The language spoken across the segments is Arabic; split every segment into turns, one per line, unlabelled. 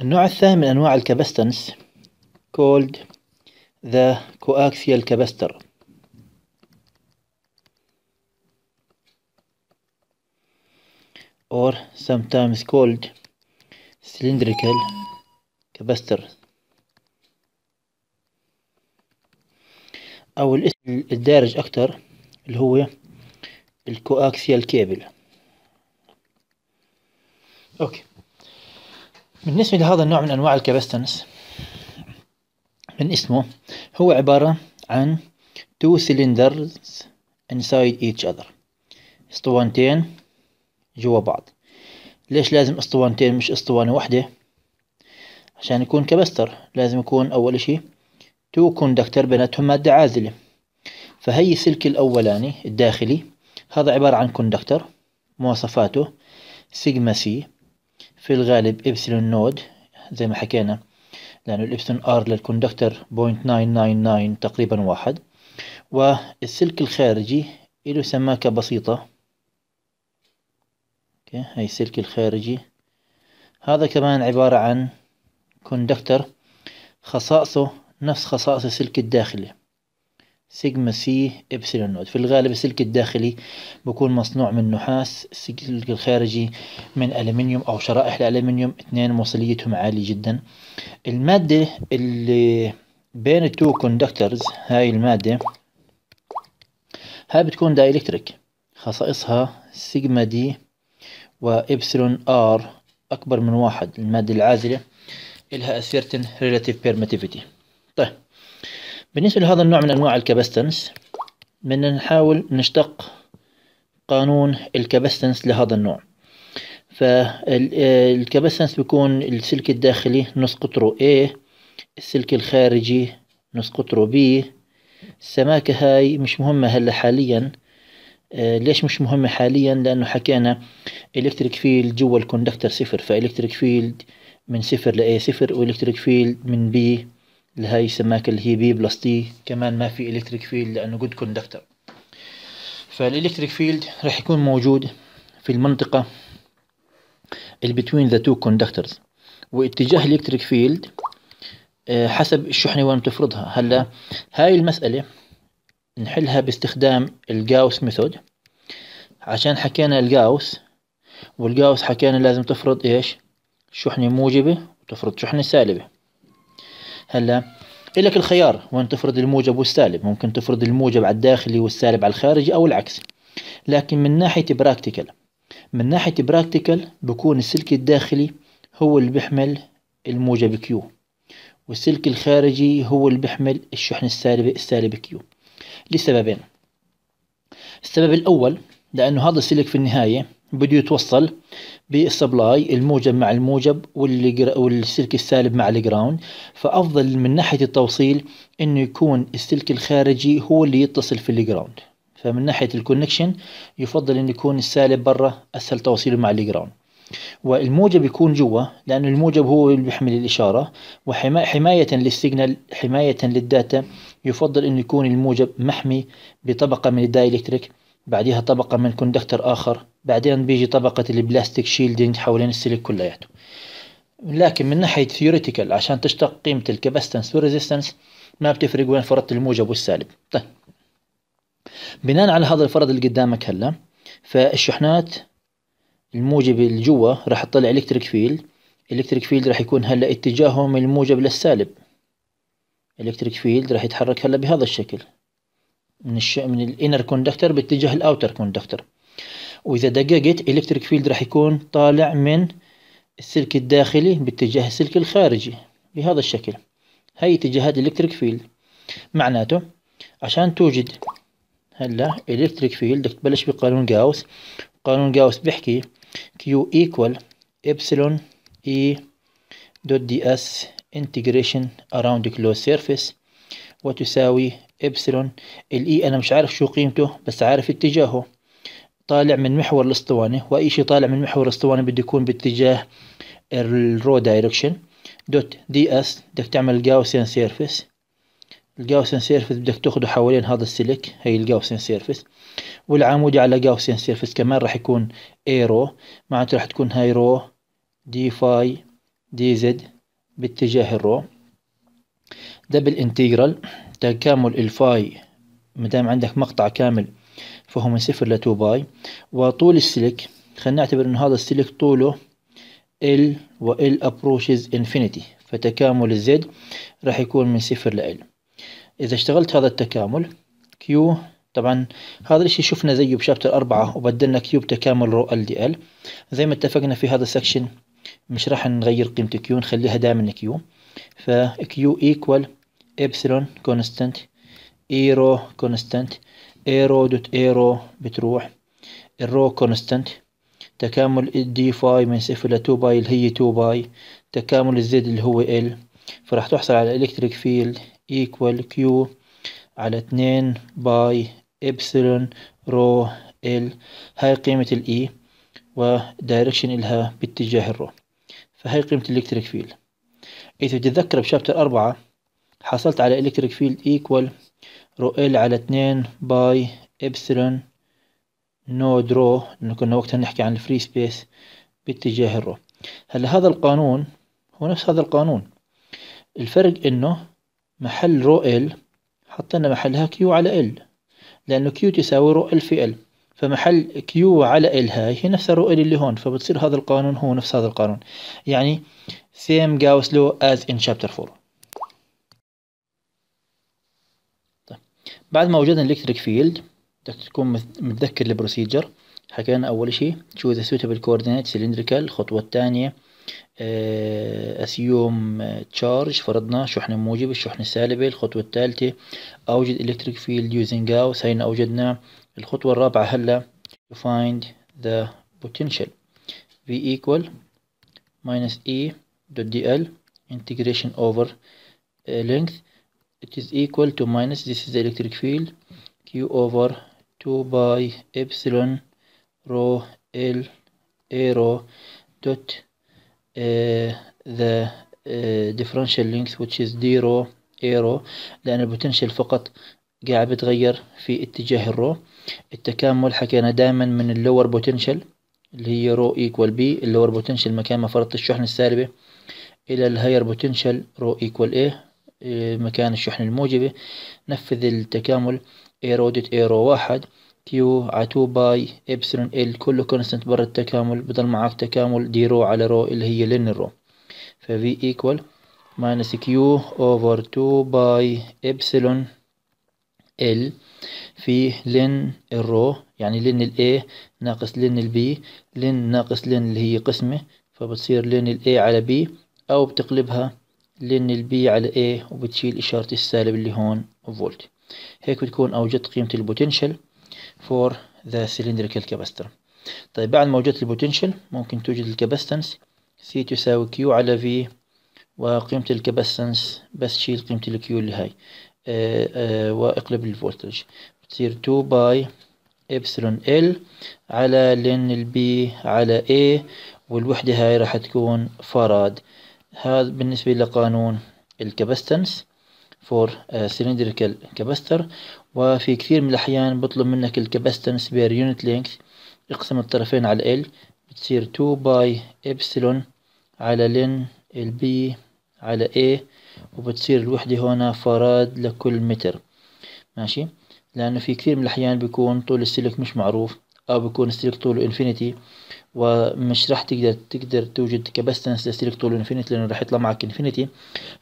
النوع الثاني من أنواع الكابستنس called the coaxial capacitor or sometimes called cylindrical capacitor أو الاسم الدارج أكتر اللي هو الكوأكسيال كابل أوكي بالنسبة لهذا النوع من أنواع الكبستنس من اسمه هو عبارة عن two cylinders inside each other اسطوانتين جوا بعض ليش لازم اسطوانتين مش اسطوانة واحدة عشان يكون كبستر لازم يكون أول إشي تو كوندكتر بيناتهم مادة عازلة فهي السلك الأولاني الداخلي هذا عبارة عن كوندكتر مواصفاته سيجما سي في الغالب إبسلون نود زي ما حكينا لأنه الإبسلون آر للكوندكتر بوينت ناين تقريبا واحد والسلك الخارجي له سماكة بسيطة اوكي هاي السلك الخارجي هذا كمان عبارة عن كوندكتر خصائصه نفس خصائص السلك الداخلي سيجما سي إبسلون نوت في الغالب السلك الداخلي بيكون مصنوع من نحاس السلك الخارجي من ألمنيوم أو شرائح الألمنيوم اثنين موصليتهم عالية جدا المادة اللي بين التو كوندكترز هاي المادة هاي بتكون دايلكتريك خصائصها سيجما دي وإبسلون آر أكبر من واحد المادة العازلة إلها أسيرتن ريلاتيف بيرماتيفيتي بالنسبة لهذا النوع من أنواع الكابستنس بدنا نحاول نشتق قانون الكابستنس لهذا النوع فالكابستنس بيكون السلك الداخلي نص قطره A السلك الخارجي نص قطره B السماكة هاي مش مهمة هلا حاليا آه، ليش مش مهمة حاليا لأنه حكينا إلكتريك فيلد جوا الكوندكتر صفر فإلكتريك فيلد من صفر لأي صفر وإلكتريك فيلد من بي لهي سماك اللي هي بي بلس تي كمان ما في الكتريك فيلد لانه جود كوندكتر فالالكتريك فيلد راح يكون موجود في المنطقة اللي between the two conductors واتجاه الالكتريك آه، فيلد حسب الشحنة وين بتفرضها هلا هاي المسألة نحلها باستخدام الجاوس ميثود عشان حكينا الجاوس والجاوس حكينا لازم تفرض ايش شحنة موجبة وتفرض شحنة سالبة هلا إيه لك الخيار وين تفرض الموجب والسالب ممكن تفرض الموجب على الداخلي والسالب على الخارجي أو العكس لكن من ناحية براكتيكال من ناحية براكتيكال بكون السلك الداخلي هو اللي بيحمل الموجب كيو والسلك الخارجي هو اللي بيحمل الشحن السالب السالب كيو لسببين السبب الأول لأنه هذا السلك في النهاية بده يتوصل بالسبلاي الموجب مع الموجب والسلك السالب مع الجراوند فافضل من ناحيه التوصيل انه يكون السلك الخارجي هو اللي يتصل في الجراوند فمن ناحيه الكونكشن يفضل انه يكون السالب برا اسهل توصيله مع الجراوند والموجب يكون جوا لأن الموجب هو اللي بيحمل الإشارة وحماية للسيجنال حماية للداتا يفضل انه يكون الموجب محمي بطبقة من الدايلكتريك بعديها طبقة من كوندكتر آخر بعدين بيجي طبقة البلاستيك شيلدينج حوالين السلك كلياته لكن من ناحية ثيوريتيكال عشان تشتق قيمة الكباستنس والريزيستنس ما بتفرق وين فرضت الموجب والسالب طيب بناء على هذا الفرض اللي قدامك هلا فالشحنات الموجب اللي جوا راح تطلع الكتريك فيلد الكتريك فيلد راح يكون هلا اتجاههم الموجب للسالب الكتريك فيلد راح يتحرك هلا بهذا الشكل من الش... من الانر كوندكتر باتجاه الاوتر كوندكتر واذا دققت الكتريك فيلد راح يكون طالع من السلك الداخلي باتجاه السلك الخارجي بهذا الشكل هي اتجاهات الالكتريك فيلد معناته عشان توجد هلا الكتريك فيلد بدك تبلش بقانون جاوس قانون جاوس بيحكي كيو ايكوال ابسلون اي دوت دي اس انتجريشن اراوند كلوز سيرفيس وتساوي إبسلون الإي أنا مش عارف شو قيمته بس عارف اتجاهه طالع من محور الاسطوانة وأي شيء طالع من محور الاسطوانة بده يكون باتجاه الرو دايركشن دوت دي اس بدك تعمل جاوسيان سيرفيس الجاوسيان سيرفيس بدك تاخده حوالين هذا السلك هي الجاوسيان سيرفيس والعمودي على جاوسيان سيرفيس كمان راح يكون اي رو معناته راح تكون هاي رو دي فاي دي زد باتجاه الرو دبل انتجرال تكامل الفاي مدام عندك مقطع كامل فهو من صفر لتو باي وطول السلك خلينا نعتبر إن هذا السلك طوله ال و ال approaches infinity فتكامل الزد راح يكون من صفر لإل إذا اشتغلت هذا التكامل كيو طبعا هذا الشيء شفنا زيه بشابتر أربعة وبدلنا كيو بتكامل رو ال دي ال زي ما اتفقنا في هذا السكشن مش راح نغير قيمة كيو نخليها دائما كيو فكيو ايكوال equal ابسلون كونستنت ايرو كونستنت ايرو دوت ايرو بتروح الرو كونستنت تكامل الدي فاي من صفر لتو باي اللي هي تو باي تكامل الزد اللي هو ال فراح تحصل على الكتريك فيلد ايكوال كيو على اتنين باي ابسلون رو ال هاي قيمة الاي e ودايركشن الها باتجاه الرو فهاي قيمة الالكتريك فيلد إذا تتذكر بشابتر أربعة حصلت على إلكتريك فيلد إيكوال رو ال على اتنين باي ابسلون نود رو إنه كنا وقتها نحكي عن الفري سبيس باتجاه الرو هلا هذا القانون هو نفس هذا القانون الفرق انه محل رو ال حطينا محلها كيو على ال لأنه كيو تساوي رو ال في ال فمحل كيو على ال هاي هي نفس رو ال اللي هون فبتصير هذا القانون هو نفس هذا القانون يعني same Gauss law as in chapter 4 بعد ما وجدنا الإلكتريك فيلد بدك تكون متذكر البروسيجر حكينا أول شيء شو ذا سوتبل كوردينيت سيلندريكال الخطوة الثانية أسيوم آه، تشارج آه، فرضنا شحنة موجبة الشحنة السالبة الخطوة الثالثة أوجد إلكتريك فيلد يوزنج أوس هينا أوجدنا الخطوة الرابعة هلا فايند ذا بوتنشال في ايكوال ماينس اي دوت دي ال انتجريشن اوفر length it is equal to minus this is the electric field q over 2 by epsilon rho l a rho dot uh, the uh, differential length which is d rho a rho لأن البوتنشال فقط قاعد بتغير في اتجاه الرو التكامل حكينا دائما من اللور بوتنشال اللي هي رو ايكوال بي اللور بوتنشال مكان ما فرضت الشحن السالبة إلى الهاير بوتنشال رو ايكوال ايه إيه، مكان الشحن الموجبة نفذ التكامل ايرو دوت ايرو واحد كيو عتو باي ابسلون ال كله كونستنت برا التكامل بضل معاك تكامل دي رو على رو اللي هي لين رو ففي ايكوال ماينس كيو اوفر تو باي ابسلون ال في لين الرو يعني لين الاي ناقص لين البي لين ناقص لين اللي هي قسمة فبتصير لين الاي على بي او بتقلبها لأن البي على A وبتشيل إشارة السالب اللي هون فولت هيك بتكون أوجدت قيمة البوتنشال فور ذا cylindrical كاباستر طيب بعد ما وجدت البوتنشال ممكن توجد الكاباستنس سي تساوي كيو على في وقيمة الكاباستنس بس شيل قيمة الكيو اللي هاي آآ آه، آه، واقلب الفولتج بتصير 2 باي إبسلون ال على لين البي على A والوحدة هاي راح تكون فراد هذا بالنسبة لقانون الكبستنس فور سلندريكال كبستر وفي كثير من الأحيان بطلب منك الكبستنس بير يونت لينكس اقسم الطرفين على ال بتصير 2 باي إبسلون على لين البي على A وبتصير الوحدة هنا فراد لكل متر ماشي لأنه في كثير من الأحيان بيكون طول السلك مش معروف أو بيكون السلك طوله انفينيتي ومش راح تقدر تقدر توجد كاباستنس طول انفينيتي لانه راح يطلع معك انفينيتي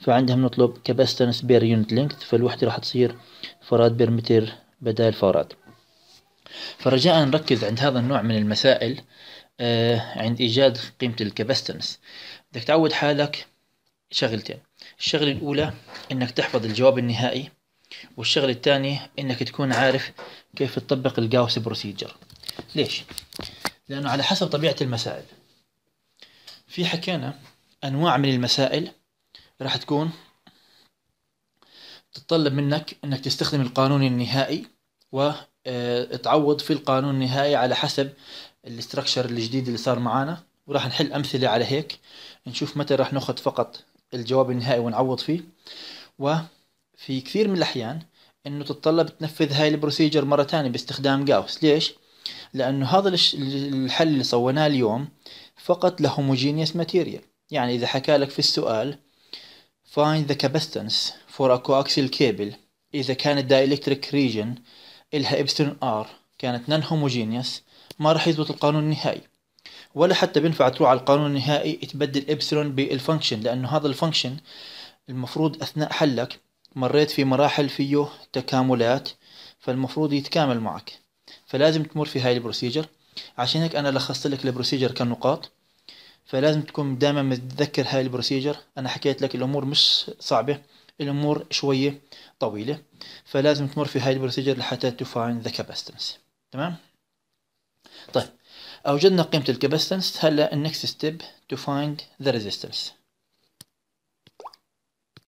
فعندها بنطلب كاباستنس بير يونت لينكث فالوحده راح تصير فراد بير متر بدال فراد فرجاء نركز عند هذا النوع من المسائل آه عند ايجاد قيمه الكاباستنس بدك تعود حالك شغلتين الشغله الاولى انك تحفظ الجواب النهائي والشغله الثانيه انك تكون عارف كيف تطبق الجاوس بروسيجر ليش لأنه على حسب طبيعة المسائل في حكينا أنواع من المسائل راح تكون تتطلب منك أنك تستخدم القانون النهائي وتعوض آه، في القانون النهائي على حسب الاستراكشر الجديد اللي صار معانا وراح نحل أمثلة على هيك نشوف متى راح ناخذ فقط الجواب النهائي ونعوض فيه وفي كثير من الأحيان انه تتطلب تنفذ هاي البروسيجر مرة تانية باستخدام جاوس ليش؟ لأنه هذا الحل اللي سويناه اليوم فقط لهوموجينيس ماتيريال يعني إذا حكى لك في السؤال find the capacitance for a coaxial cable إذا كانت dielectric region إلها إبسلون R كانت نان هوموجينيوس ما راح يثبت القانون النهائي ولا حتى بينفع تروح على القانون النهائي تبدل إبسلون بالفانكشن لأنه هذا الفانكشن المفروض أثناء حلك مريت في مراحل فيه تكاملات فالمفروض يتكامل معك فلازم تمر في هاي البروسيجر عشان هيك انا لخصت لك البروسيجر كنقاط فلازم تكون دائما متذكر هاي البروسيجر انا حكيت لك الامور مش صعبه الامور شويه طويله فلازم تمر في هاي البروسيجر لحتى تفاين ذا كاباستنس تمام طيب اوجدنا قيمه الكاباستنس هلا النكست ستيب تو فايند ذا ريزيستنس